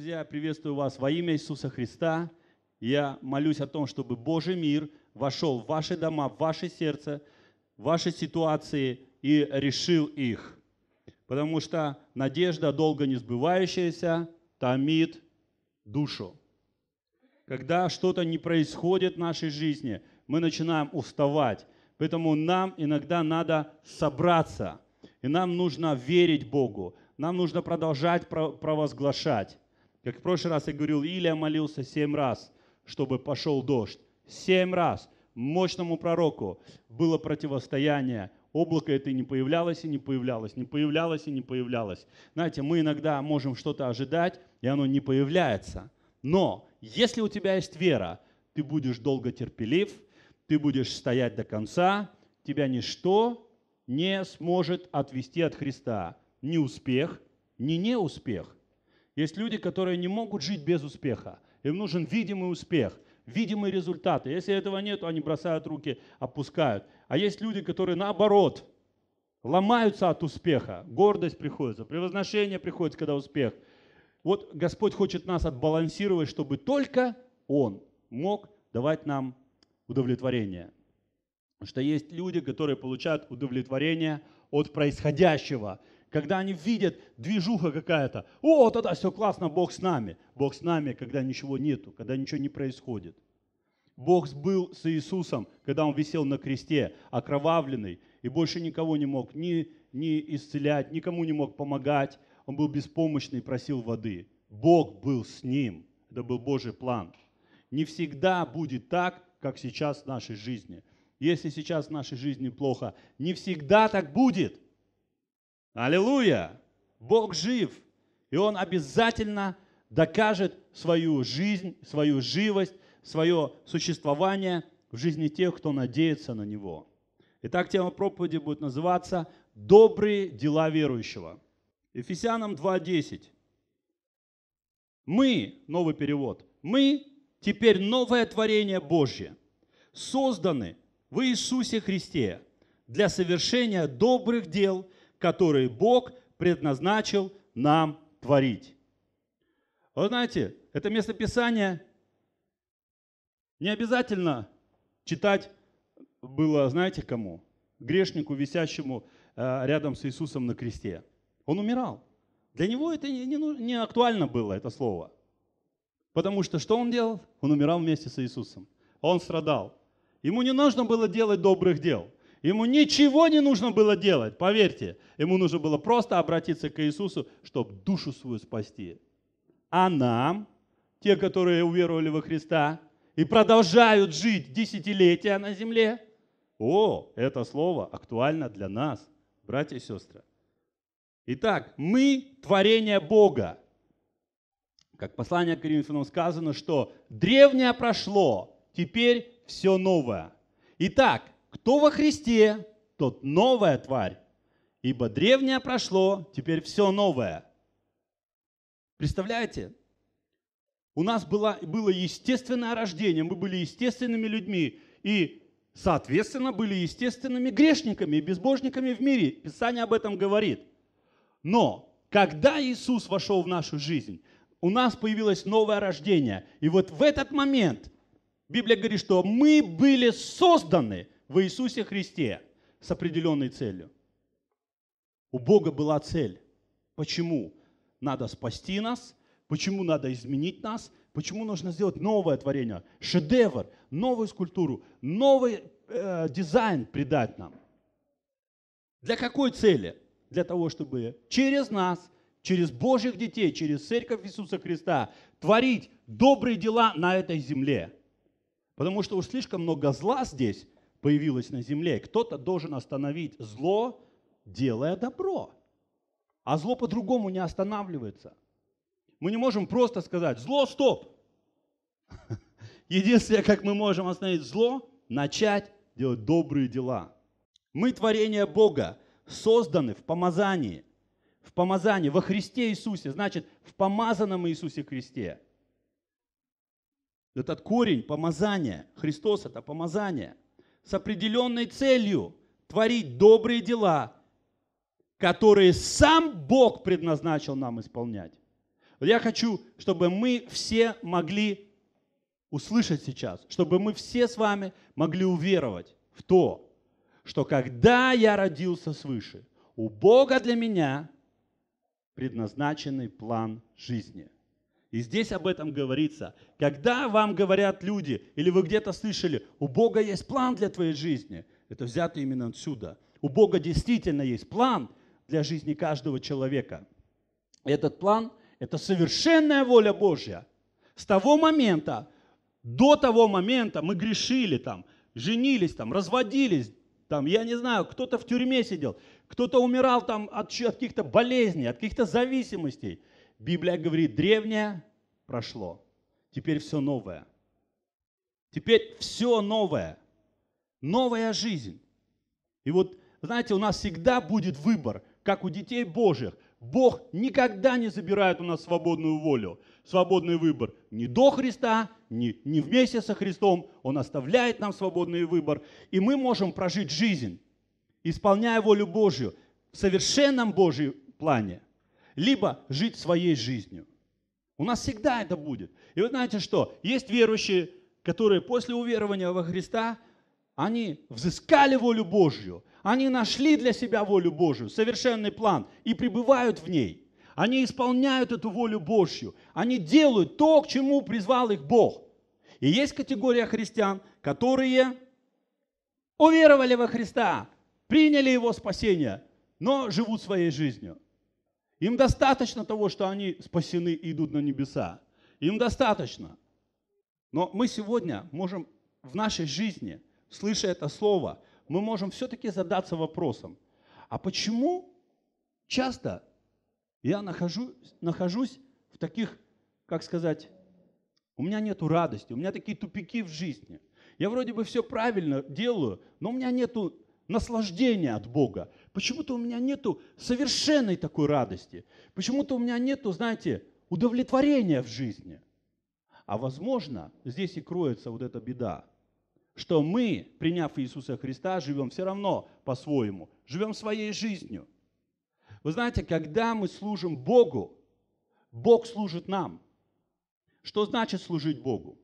друзья, приветствую вас во имя Иисуса Христа. Я молюсь о том, чтобы Божий мир вошел в ваши дома, в ваше сердце, в ваши ситуации и решил их. Потому что надежда, долго не сбывающаяся, томит душу. Когда что-то не происходит в нашей жизни, мы начинаем уставать. Поэтому нам иногда надо собраться. И нам нужно верить Богу. Нам нужно продолжать провозглашать. Как в прошлый раз я говорил, Илия молился семь раз, чтобы пошел дождь. Семь раз мощному пророку было противостояние. Облако это не появлялось и не появлялось, не появлялось и не появлялось. Знаете, мы иногда можем что-то ожидать, и оно не появляется. Но если у тебя есть вера, ты будешь долго терпелив, ты будешь стоять до конца, тебя ничто не сможет отвести от Христа. Ни успех, ни неуспех. Есть люди, которые не могут жить без успеха. Им нужен видимый успех, видимые результаты. Если этого нет, они бросают руки, опускают. А есть люди, которые наоборот ломаются от успеха. Гордость приходится, превозношение приходит, когда успех. Вот Господь хочет нас отбалансировать, чтобы только Он мог давать нам удовлетворение. Потому что есть люди, которые получают удовлетворение от происходящего когда они видят движуха какая-то. О, тогда все классно, Бог с нами. Бог с нами, когда ничего нету, когда ничего не происходит. Бог был с Иисусом, когда он висел на кресте, окровавленный, и больше никого не мог ни, ни исцелять, никому не мог помогать. Он был беспомощный, просил воды. Бог был с ним. Это был Божий план. Не всегда будет так, как сейчас в нашей жизни. Если сейчас в нашей жизни плохо, не всегда так будет – Аллилуйя! Бог жив, и Он обязательно докажет свою жизнь, свою живость, свое существование в жизни тех, кто надеется на Него. Итак, тема проповеди будет называться «Добрые дела верующего». Ефесянам 2.10. Мы, новый перевод, мы теперь новое творение Божье, созданы в Иисусе Христе для совершения добрых дел – которые Бог предназначил нам творить. Вы знаете, это местописание не обязательно читать было, знаете, кому? Грешнику, висящему э, рядом с Иисусом на кресте. Он умирал. Для него это не, не, ну, не актуально было, это слово. Потому что что он делал? Он умирал вместе с Иисусом. Он страдал. Ему не нужно было делать добрых дел. Ему ничего не нужно было делать, поверьте. Ему нужно было просто обратиться к Иисусу, чтобы душу свою спасти. А нам, те, которые уверовали во Христа и продолжают жить десятилетия на земле, о, это слово актуально для нас, братья и сестры. Итак, мы творение Бога. Как послание к Коринфянам сказано, что древнее прошло, теперь все новое. Итак, кто во Христе, тот новая тварь. Ибо древнее прошло, теперь все новое. Представляете? У нас было, было естественное рождение, мы были естественными людьми и, соответственно, были естественными грешниками и безбожниками в мире. Писание об этом говорит. Но когда Иисус вошел в нашу жизнь, у нас появилось новое рождение. И вот в этот момент Библия говорит, что мы были созданы – в Иисусе Христе с определенной целью. У Бога была цель. Почему надо спасти нас? Почему надо изменить нас? Почему нужно сделать новое творение, шедевр, новую скульптуру, новый э, дизайн придать нам? Для какой цели? Для того, чтобы через нас, через Божьих детей, через Церковь Иисуса Христа творить добрые дела на этой земле. Потому что уж слишком много зла здесь, появилось на земле. И кто-то должен остановить зло, делая добро. А зло по-другому не останавливается. Мы не можем просто сказать «зло, стоп!». Единственное, как мы можем остановить зло, начать делать добрые дела. Мы творение Бога, созданы в помазании. В помазании, во Христе Иисусе, значит, в помазанном Иисусе Христе. Этот корень помазания, Христос – это помазание с определенной целью творить добрые дела, которые сам Бог предназначил нам исполнять. Я хочу, чтобы мы все могли услышать сейчас, чтобы мы все с вами могли уверовать в то, что когда я родился свыше, у Бога для меня предназначенный план жизни – и здесь об этом говорится. Когда вам говорят люди, или вы где-то слышали, у Бога есть план для твоей жизни, это взято именно отсюда. У Бога действительно есть план для жизни каждого человека. Этот план – это совершенная воля Божья. С того момента, до того момента мы грешили там, женились там, разводились, там, я не знаю, кто-то в тюрьме сидел, кто-то умирал там от, от каких-то болезней, от каких-то зависимостей – Библия говорит, древнее прошло, теперь все новое. Теперь все новое, новая жизнь. И вот, знаете, у нас всегда будет выбор, как у детей Божьих. Бог никогда не забирает у нас свободную волю, свободный выбор. Ни до Христа, ни, ни вместе со Христом. Он оставляет нам свободный выбор. И мы можем прожить жизнь, исполняя волю Божью, в совершенном Божьем плане – либо жить своей жизнью. У нас всегда это будет. И вы знаете что? Есть верующие, которые после уверования во Христа, они взыскали волю Божью, они нашли для себя волю Божью, совершенный план, и пребывают в ней. Они исполняют эту волю Божью, они делают то, к чему призвал их Бог. И есть категория христиан, которые уверовали во Христа, приняли Его спасение, но живут своей жизнью. Им достаточно того, что они спасены и идут на небеса. Им достаточно. Но мы сегодня можем в нашей жизни, слыша это слово, мы можем все-таки задаться вопросом, а почему часто я нахожу, нахожусь в таких, как сказать, у меня нету радости, у меня такие тупики в жизни. Я вроде бы все правильно делаю, но у меня нету наслаждения от Бога. Почему-то у меня нету совершенной такой радости. Почему-то у меня нету, знаете, удовлетворения в жизни. А возможно, здесь и кроется вот эта беда, что мы, приняв Иисуса Христа, живем все равно по-своему, живем своей жизнью. Вы знаете, когда мы служим Богу, Бог служит нам. Что значит служить Богу?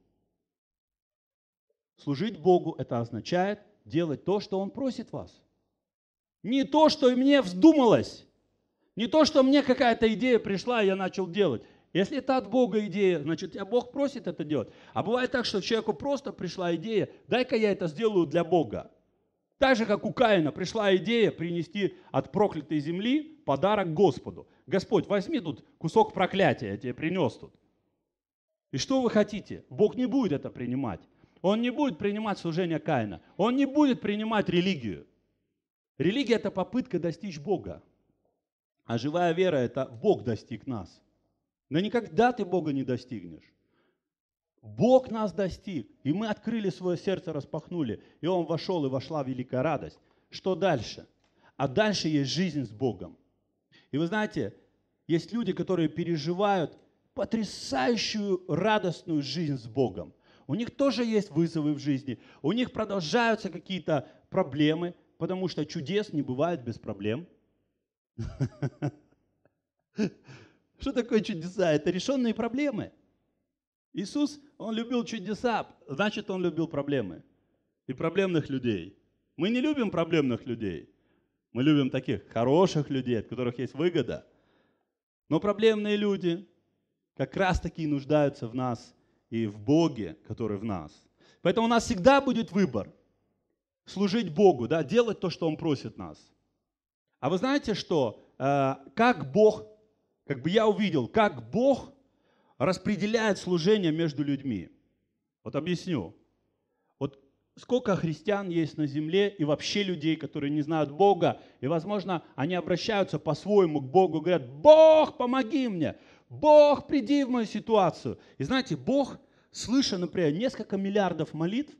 Служить Богу – это означает делать то, что Он просит вас. Не то, что мне вздумалось, не то, что мне какая-то идея пришла, и я начал делать. Если это от Бога идея, значит, я а Бог просит это делать. А бывает так, что человеку просто пришла идея, дай-ка я это сделаю для Бога. Так же, как у Каина пришла идея принести от проклятой земли подарок Господу. Господь, возьми тут кусок проклятия, я тебе принес тут. И что вы хотите? Бог не будет это принимать. Он не будет принимать служение Каина. Он не будет принимать религию. Религия – это попытка достичь Бога, а живая вера – это Бог достиг нас. Но никогда ты Бога не достигнешь. Бог нас достиг, и мы открыли свое сердце, распахнули, и Он вошел, и вошла великая радость. Что дальше? А дальше есть жизнь с Богом. И вы знаете, есть люди, которые переживают потрясающую радостную жизнь с Богом. У них тоже есть вызовы в жизни, у них продолжаются какие-то проблемы – потому что чудес не бывает без проблем. Что такое чудеса? Это решенные проблемы. Иисус, Он любил чудеса, значит, Он любил проблемы и проблемных людей. Мы не любим проблемных людей. Мы любим таких хороших людей, от которых есть выгода. Но проблемные люди как раз таки нуждаются в нас и в Боге, который в нас. Поэтому у нас всегда будет выбор служить Богу, да, делать то, что Он просит нас. А вы знаете, что э, как Бог, как бы я увидел, как Бог распределяет служение между людьми. Вот объясню. Вот сколько христиан есть на земле и вообще людей, которые не знают Бога, и, возможно, они обращаются по-своему к Богу, говорят, Бог, помоги мне, Бог, приди в мою ситуацию. И знаете, Бог, слыша, например, несколько миллиардов молитв,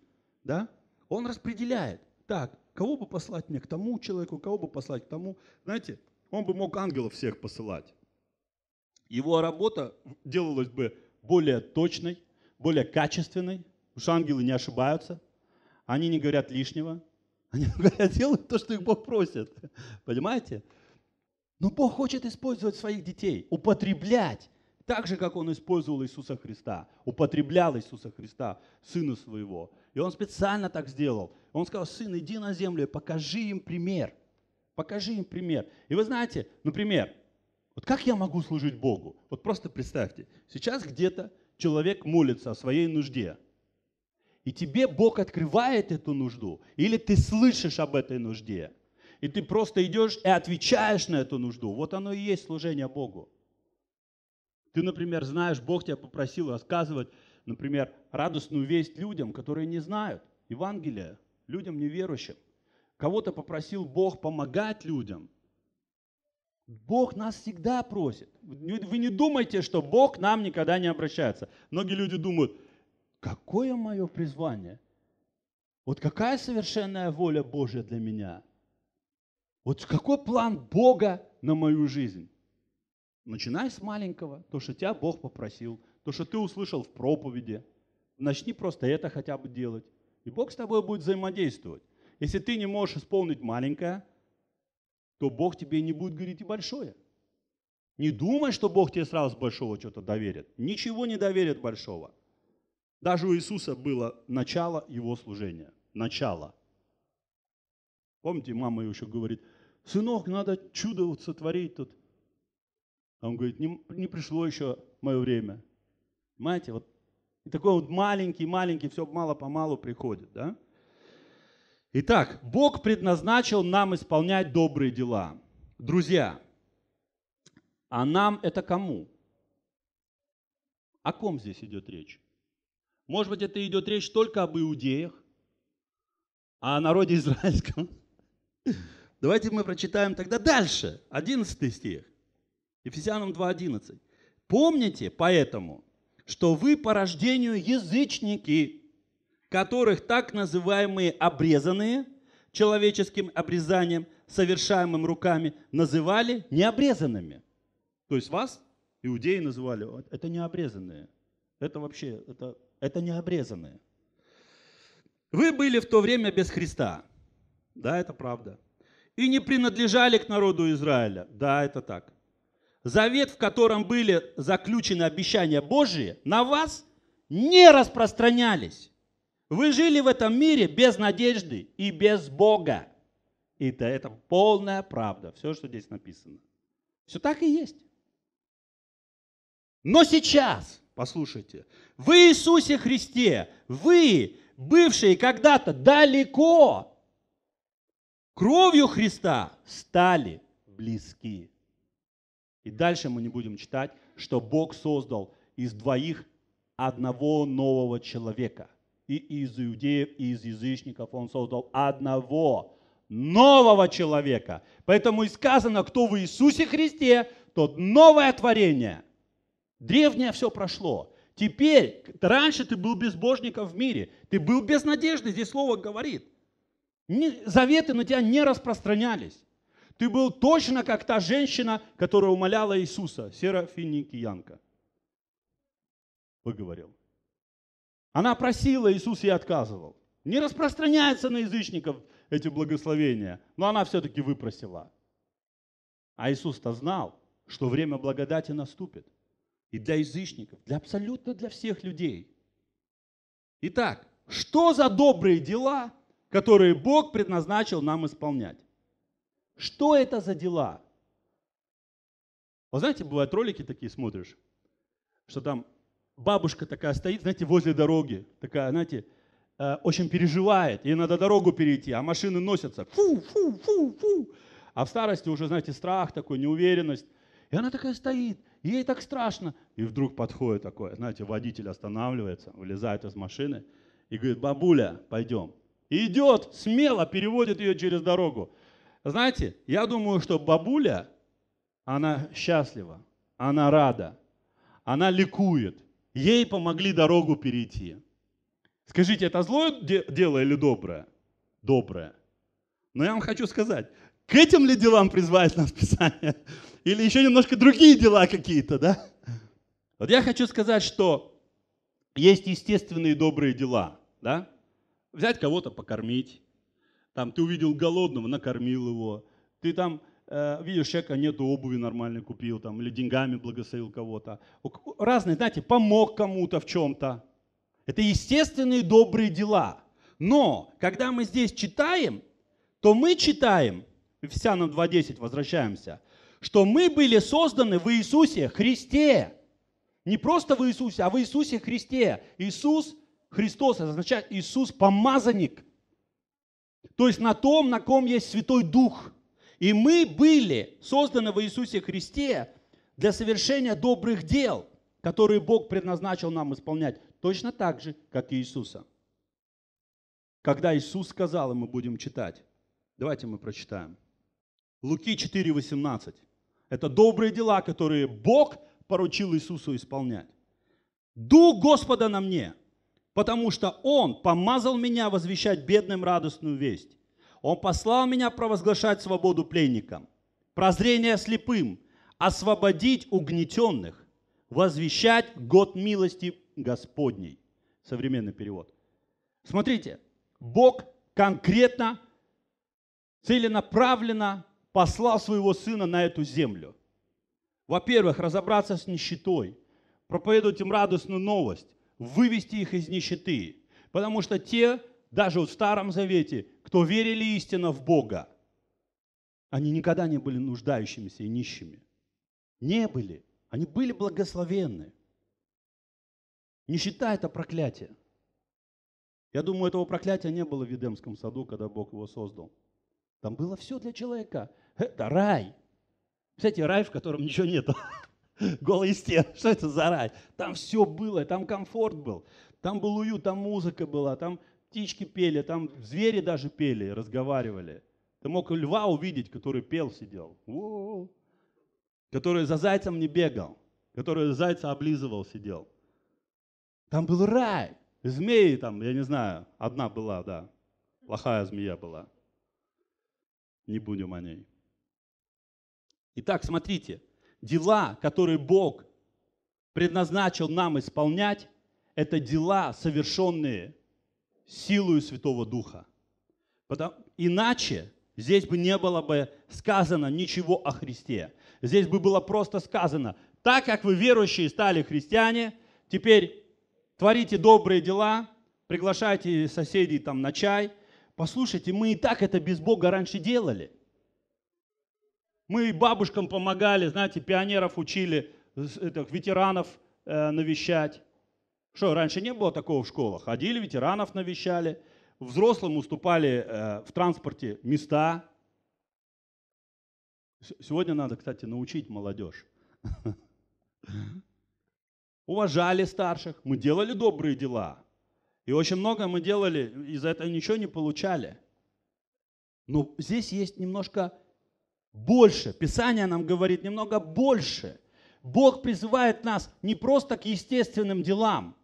да, он распределяет. Так, кого бы послать мне к тому человеку, кого бы послать к тому. Знаете, он бы мог ангелов всех посылать. Его работа делалась бы более точной, более качественной, потому что ангелы не ошибаются, они не говорят лишнего, они говорят, делают то, что их Бог просит. Понимаете? Но Бог хочет использовать своих детей, употреблять так же, как он использовал Иисуса Христа, употреблял Иисуса Христа, сына своего. И он специально так сделал. Он сказал, сын, иди на землю и покажи им пример. Покажи им пример. И вы знаете, например, вот как я могу служить Богу? Вот просто представьте, сейчас где-то человек молится о своей нужде. И тебе Бог открывает эту нужду. Или ты слышишь об этой нужде. И ты просто идешь и отвечаешь на эту нужду. Вот оно и есть служение Богу. Ты, например, знаешь, Бог тебя попросил рассказывать, например, радостную весть людям, которые не знают Евангелия, людям неверующим. Кого-то попросил Бог помогать людям. Бог нас всегда просит. Вы не думайте, что Бог нам никогда не обращается. Многие люди думают, какое мое призвание? Вот какая совершенная воля Божья для меня? Вот какой план Бога на мою жизнь? Начинай с маленького, то, что тебя Бог попросил, то, что ты услышал в проповеди. Начни просто это хотя бы делать. И Бог с тобой будет взаимодействовать. Если ты не можешь исполнить маленькое, то Бог тебе не будет говорить и большое. Не думай, что Бог тебе сразу с большого что-то доверит. Ничего не доверит большого. Даже у Иисуса было начало его служения. Начало. Помните, мама еще говорит, сынок, надо чудо вот сотворить тут он говорит, не, не пришло еще мое время. Понимаете, вот и такой вот маленький-маленький, все мало-помалу приходит, да? Итак, Бог предназначил нам исполнять добрые дела. Друзья, а нам это кому? О ком здесь идет речь? Может быть, это идет речь только об иудеях, а о народе израильском. Давайте мы прочитаем тогда дальше, 11 стих. Ефесянам 2.11. Помните поэтому, что вы по рождению язычники, которых так называемые обрезанные человеческим обрезанием, совершаемым руками, называли необрезанными. То есть вас иудеи называли, это необрезанные. Это вообще, это, это необрезанные. Вы были в то время без Христа. Да, это правда. И не принадлежали к народу Израиля. Да, это так завет, в котором были заключены обещания Божьи, на вас не распространялись. Вы жили в этом мире без надежды и без Бога. И это, это полная правда, все, что здесь написано. Все так и есть. Но сейчас, послушайте, в Иисусе Христе, вы, бывшие когда-то далеко, кровью Христа стали близкие. И дальше мы не будем читать, что Бог создал из двоих одного нового человека. И из иудеев, и из язычников он создал одного нового человека. Поэтому и сказано, кто в Иисусе Христе, тот новое творение. Древнее все прошло. Теперь, раньше ты был безбожником в мире, ты был без надежды, здесь слово говорит. Заветы на тебя не распространялись. Ты был точно как та женщина, которая умоляла Иисуса, Серафиникиянка. Выговорил. Она просила, Иисус ей отказывал. Не распространяется на язычников эти благословения, но она все-таки выпросила. А Иисус-то знал, что время благодати наступит. И для язычников, для абсолютно для всех людей. Итак, что за добрые дела, которые Бог предназначил нам исполнять? Что это за дела? Вы знаете, бывают ролики такие смотришь, что там бабушка такая стоит, знаете, возле дороги, такая, знаете, э, очень переживает, ей надо дорогу перейти, а машины носятся, фу, фу, фу, фу. А в старости уже, знаете, страх такой, неуверенность. И она такая стоит, ей так страшно. И вдруг подходит такой, знаете, водитель останавливается, вылезает из машины и говорит, бабуля, пойдем. И идет, смело переводит ее через дорогу. Знаете, я думаю, что бабуля, она счастлива, она рада, она ликует. Ей помогли дорогу перейти. Скажите, это злое дело или доброе? Доброе. Но я вам хочу сказать, к этим ли делам призывает нас Писание? Или еще немножко другие дела какие-то, да? Вот я хочу сказать, что есть естественные добрые дела, да? Взять кого-то покормить, там ты увидел голодного, накормил его. Ты там э, видишь человека, нет обуви нормально купил, там, или деньгами благословил кого-то. Разные, знаете, помог кому-то в чем-то. Это естественные добрые дела. Но когда мы здесь читаем, то мы читаем, Ефесянам 2.10 возвращаемся, что мы были созданы в Иисусе Христе. Не просто в Иисусе, а в Иисусе Христе. Иисус Христос, означает Иисус помазанник – то есть на том, на ком есть Святой Дух. И мы были созданы в Иисусе Христе для совершения добрых дел, которые Бог предназначил нам исполнять, точно так же, как и Иисуса. Когда Иисус сказал, и мы будем читать. Давайте мы прочитаем. Луки 4:18. Это добрые дела, которые Бог поручил Иисусу исполнять. Дух Господа на мне – потому что Он помазал меня возвещать бедным радостную весть. Он послал меня провозглашать свободу пленникам, прозрение слепым, освободить угнетенных, возвещать год милости Господней. Современный перевод. Смотрите, Бог конкретно, целенаправленно послал своего сына на эту землю. Во-первых, разобраться с нищетой, проповедовать им радостную новость, вывести их из нищеты. Потому что те, даже вот в Старом Завете, кто верили истинно в Бога, они никогда не были нуждающимися и нищими. Не были. Они были благословенны. Нищета – это проклятие. Я думаю, этого проклятия не было в Едемском саду, когда Бог его создал. Там было все для человека. Э, это рай. Кстати, рай, в котором ничего нет. голые стены, что это за рай? Там все было, там комфорт был, там был уют, там музыка была, там птички пели, там звери даже пели, разговаривали. Ты мог льва увидеть, который пел, сидел, Воу. который за зайцем не бегал, который зайца облизывал, сидел. Там был рай. Змеи там, я не знаю, одна была, да. Плохая змея была. Не будем о ней. Итак, смотрите – Дела, которые Бог предназначил нам исполнять, это дела, совершенные силою Святого Духа. Потому, иначе здесь бы не было бы сказано ничего о Христе. Здесь бы было просто сказано, так как вы верующие стали христиане, теперь творите добрые дела, приглашайте соседей там на чай. Послушайте, мы и так это без Бога раньше делали. Мы и бабушкам помогали, знаете, пионеров учили, этих, ветеранов э, навещать. Что, раньше не было такого в школах? Ходили, ветеранов навещали, взрослым уступали э, в транспорте места. Сегодня надо, кстати, научить молодежь. Уважали старших, мы делали добрые дела. И очень много мы делали, из-за этого ничего не получали. Но здесь есть немножко больше. Писание нам говорит немного больше. Бог призывает нас не просто к естественным делам.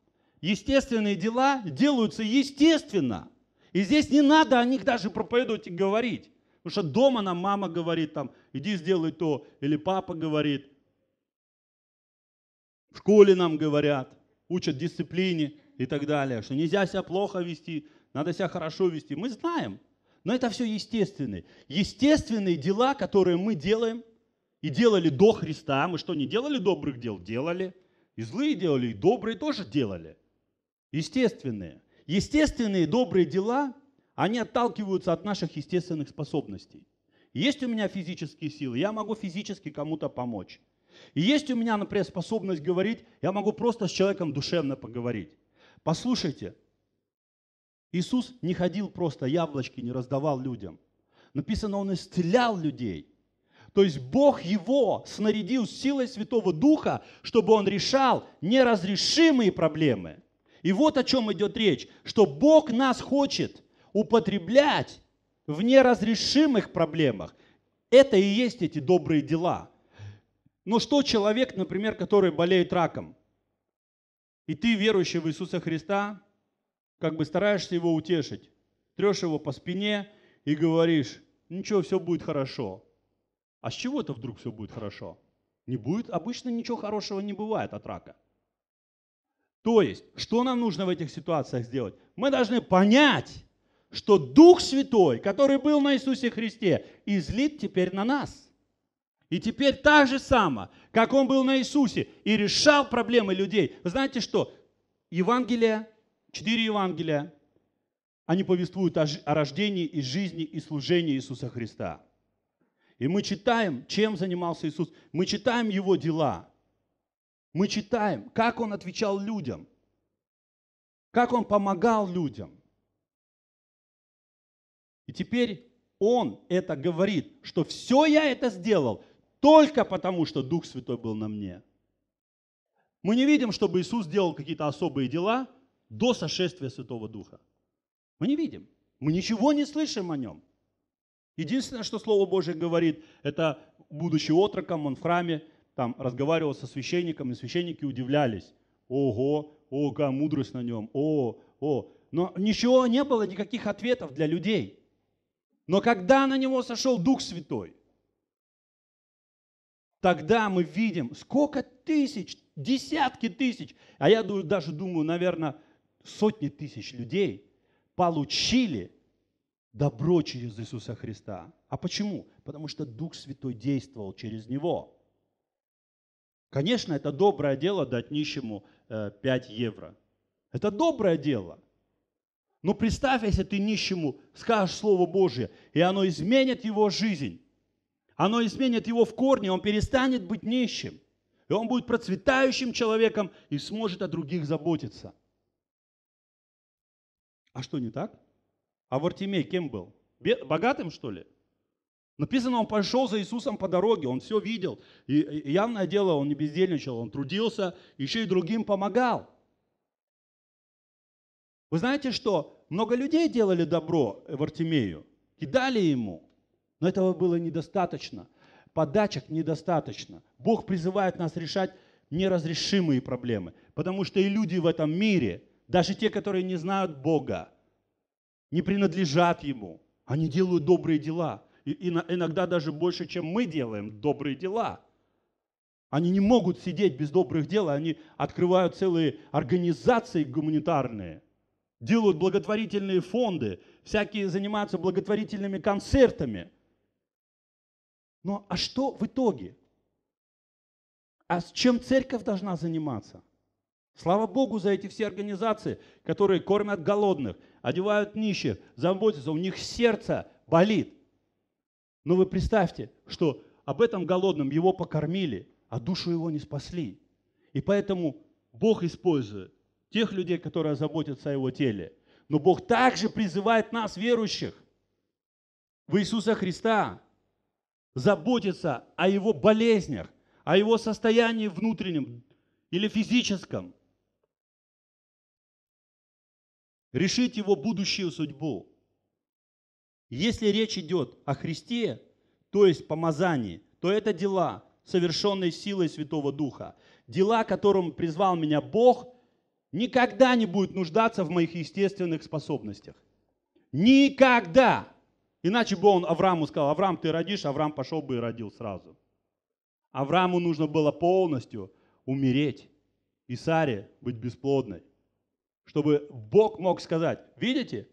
Естественные дела делаются естественно. И здесь не надо о них даже проповедовать и говорить. Потому что дома нам мама говорит, там, иди сделай то, или папа говорит. В школе нам говорят, учат дисциплине и так далее, что нельзя себя плохо вести, надо себя хорошо вести. Мы знаем, но это все естественные. Естественные дела, которые мы делаем и делали до Христа. Мы что, не делали добрых дел? Делали. И злые делали, и добрые тоже делали. Естественные. Естественные добрые дела, они отталкиваются от наших естественных способностей. Есть у меня физические силы, я могу физически кому-то помочь. И есть у меня, например, способность говорить, я могу просто с человеком душевно поговорить. Послушайте, Иисус не ходил просто, яблочки не раздавал людям. Написано, Он исцелял людей. То есть Бог его снарядил силой Святого Духа, чтобы он решал неразрешимые проблемы. И вот о чем идет речь, что Бог нас хочет употреблять в неразрешимых проблемах. Это и есть эти добрые дела. Но что человек, например, который болеет раком, и ты верующий в Иисуса Христа, как бы стараешься его утешить, трешь его по спине и говоришь, «Ну ничего, все будет хорошо. А с чего это вдруг все будет хорошо? Не будет, обычно ничего хорошего не бывает от рака. То есть, что нам нужно в этих ситуациях сделать? Мы должны понять, что Дух Святой, который был на Иисусе Христе, излит теперь на нас. И теперь так же самое, как Он был на Иисусе и решал проблемы людей. Вы знаете что? Евангелие Четыре Евангелия, они повествуют о, рождении и жизни и служении Иисуса Христа. И мы читаем, чем занимался Иисус. Мы читаем Его дела. Мы читаем, как Он отвечал людям. Как Он помогал людям. И теперь Он это говорит, что все я это сделал только потому, что Дух Святой был на мне. Мы не видим, чтобы Иисус делал какие-то особые дела – до сошествия Святого Духа. Мы не видим, мы ничего не слышим о нем. Единственное, что Слово Божье говорит, это будучи отроком, он в храме, там разговаривал со священником, и священники удивлялись. Ого, о, какая мудрость на нем, о, о. Но ничего не было, никаких ответов для людей. Но когда на него сошел Дух Святой, тогда мы видим, сколько тысяч, десятки тысяч, а я даже думаю, наверное, сотни тысяч людей получили добро через Иисуса Христа. А почему? Потому что Дух Святой действовал через него. Конечно, это доброе дело дать нищему 5 э, евро. Это доброе дело. Но представь, если ты нищему скажешь Слово Божие, и оно изменит его жизнь. Оно изменит его в корне, он перестанет быть нищим. И он будет процветающим человеком и сможет о других заботиться. А что не так? А Вартимей кем был? Богатым, что ли? Написано, он пошел за Иисусом по дороге, он все видел. И явное дело, он не бездельничал, он трудился, еще и другим помогал. Вы знаете, что много людей делали добро Вартимею, кидали ему, но этого было недостаточно. Подачек недостаточно. Бог призывает нас решать неразрешимые проблемы, потому что и люди в этом мире – даже те, которые не знают Бога, не принадлежат Ему, они делают добрые дела. И иногда даже больше, чем мы делаем добрые дела. Они не могут сидеть без добрых дел, они открывают целые организации гуманитарные, делают благотворительные фонды, всякие занимаются благотворительными концертами. Но а что в итоге? А с чем церковь должна заниматься? Слава Богу за эти все организации, которые кормят голодных, одевают нищих, заботятся, у них сердце болит. Но вы представьте, что об этом голодном его покормили, а душу его не спасли. И поэтому Бог использует тех людей, которые заботятся о его теле. Но Бог также призывает нас, верующих, в Иисуса Христа, заботиться о его болезнях, о его состоянии внутреннем или физическом – решить его будущую судьбу. Если речь идет о Христе, то есть помазании, то это дела, совершенные силой Святого Духа. Дела, которым призвал меня Бог, никогда не будут нуждаться в моих естественных способностях. Никогда! Иначе бы он Аврааму сказал, Авраам, ты родишь, Авраам пошел бы и родил сразу. Аврааму нужно было полностью умереть и Саре быть бесплодной чтобы Бог мог сказать, видите,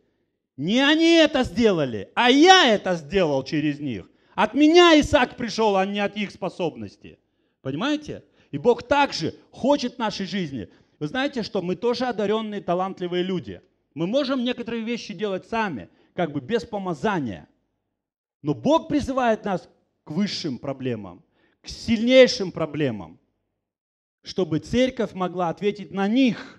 не они это сделали, а я это сделал через них. От меня Исаак пришел, а не от их способности. Понимаете? И Бог также хочет нашей жизни. Вы знаете, что мы тоже одаренные, талантливые люди. Мы можем некоторые вещи делать сами, как бы без помазания. Но Бог призывает нас к высшим проблемам, к сильнейшим проблемам, чтобы церковь могла ответить на них –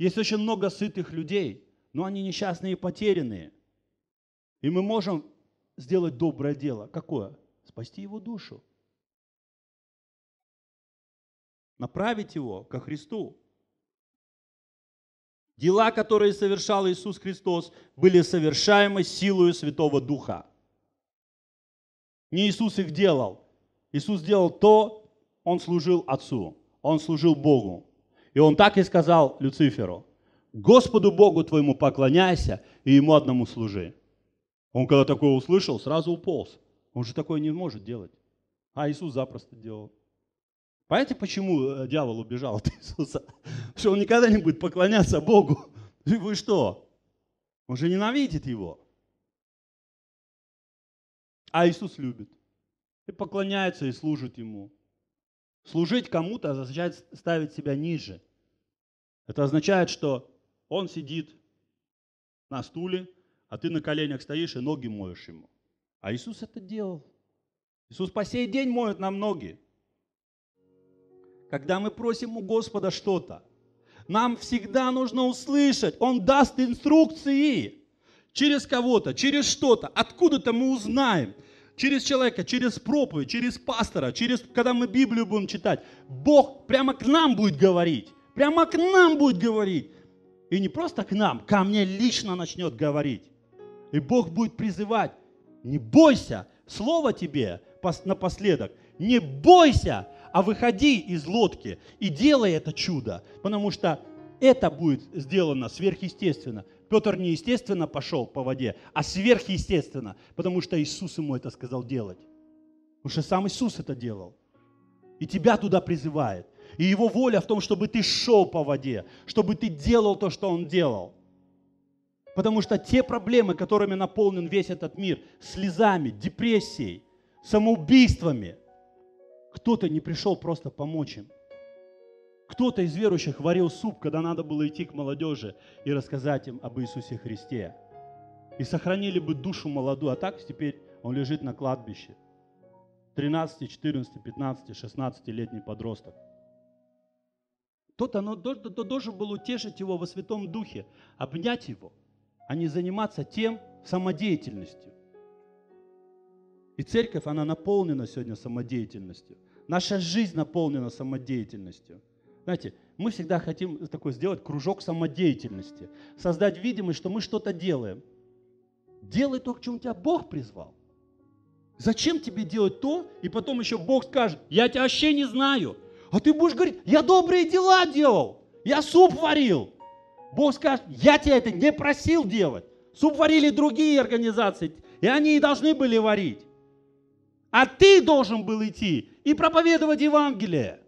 есть очень много сытых людей, но они несчастные и потерянные. И мы можем сделать доброе дело. Какое? Спасти его душу. Направить его ко Христу. Дела, которые совершал Иисус Христос, были совершаемы силою Святого Духа. Не Иисус их делал. Иисус делал то, Он служил Отцу, Он служил Богу. И он так и сказал Люциферу, Господу Богу твоему поклоняйся и ему одному служи. Он когда такое услышал, сразу уполз. Он же такое не может делать. А Иисус запросто делал. Понимаете, почему э, дьявол убежал от Иисуса? Потому что он никогда не будет поклоняться Богу. вы что? Он же ненавидит его. А Иисус любит. И поклоняется, и служит ему. Служить кому-то означает ставить себя ниже. Это означает, что он сидит на стуле, а ты на коленях стоишь и ноги моешь ему. А Иисус это делал. Иисус по сей день моет нам ноги. Когда мы просим у Господа что-то, нам всегда нужно услышать. Он даст инструкции через кого-то, через что-то. Откуда-то мы узнаем – через человека, через проповедь, через пастора, через, когда мы Библию будем читать, Бог прямо к нам будет говорить, прямо к нам будет говорить. И не просто к нам, ко мне лично начнет говорить. И Бог будет призывать, не бойся, слово тебе напоследок, не бойся, а выходи из лодки и делай это чудо, потому что это будет сделано сверхъестественно. Петр не естественно пошел по воде, а сверхъестественно, потому что Иисус ему это сказал делать. Потому что сам Иисус это делал. И тебя туда призывает. И его воля в том, чтобы ты шел по воде, чтобы ты делал то, что он делал. Потому что те проблемы, которыми наполнен весь этот мир, слезами, депрессией, самоубийствами, кто-то не пришел просто помочь им – кто-то из верующих варил суп, когда надо было идти к молодежи и рассказать им об Иисусе Христе. И сохранили бы душу молодую, а так теперь он лежит на кладбище. 13, 14, 15, 16-летний подросток. Кто-то должен был утешить его во Святом Духе, обнять его, а не заниматься тем самодеятельностью. И церковь, она наполнена сегодня самодеятельностью. Наша жизнь наполнена самодеятельностью – знаете, мы всегда хотим такой сделать кружок самодеятельности, создать видимость, что мы что-то делаем. Делай то, к чему тебя Бог призвал. Зачем тебе делать то, и потом еще Бог скажет, я тебя вообще не знаю. А ты будешь говорить, я добрые дела делал, я суп варил. Бог скажет, я тебя это не просил делать. Суп варили другие организации, и они и должны были варить. А ты должен был идти и проповедовать Евангелие.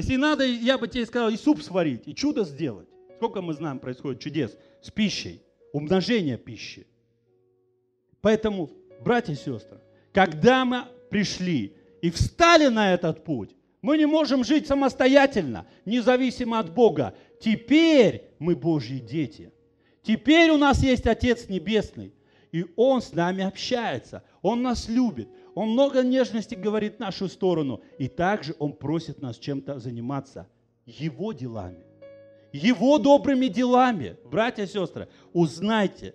Если надо, я бы тебе сказал и суп сварить, и чудо сделать. Сколько мы знаем происходит чудес с пищей, умножение пищи. Поэтому, братья и сестры, когда мы пришли и встали на этот путь, мы не можем жить самостоятельно, независимо от Бога. Теперь мы Божьи дети. Теперь у нас есть Отец Небесный, и Он с нами общается, Он нас любит. Он много нежности говорит в нашу сторону. И также Он просит нас чем-то заниматься. Его делами. Его добрыми делами. Братья и сестры, узнайте,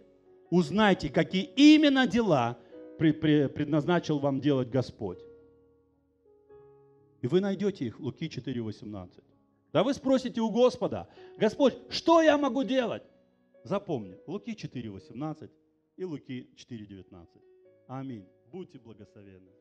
узнайте, какие именно дела предназначил вам делать Господь. И вы найдете их, Луки 4,18. Да вы спросите у Господа, Господь, что я могу делать? Запомни, Луки 4,18 и Луки 4,19. Аминь. Будьте благословенны.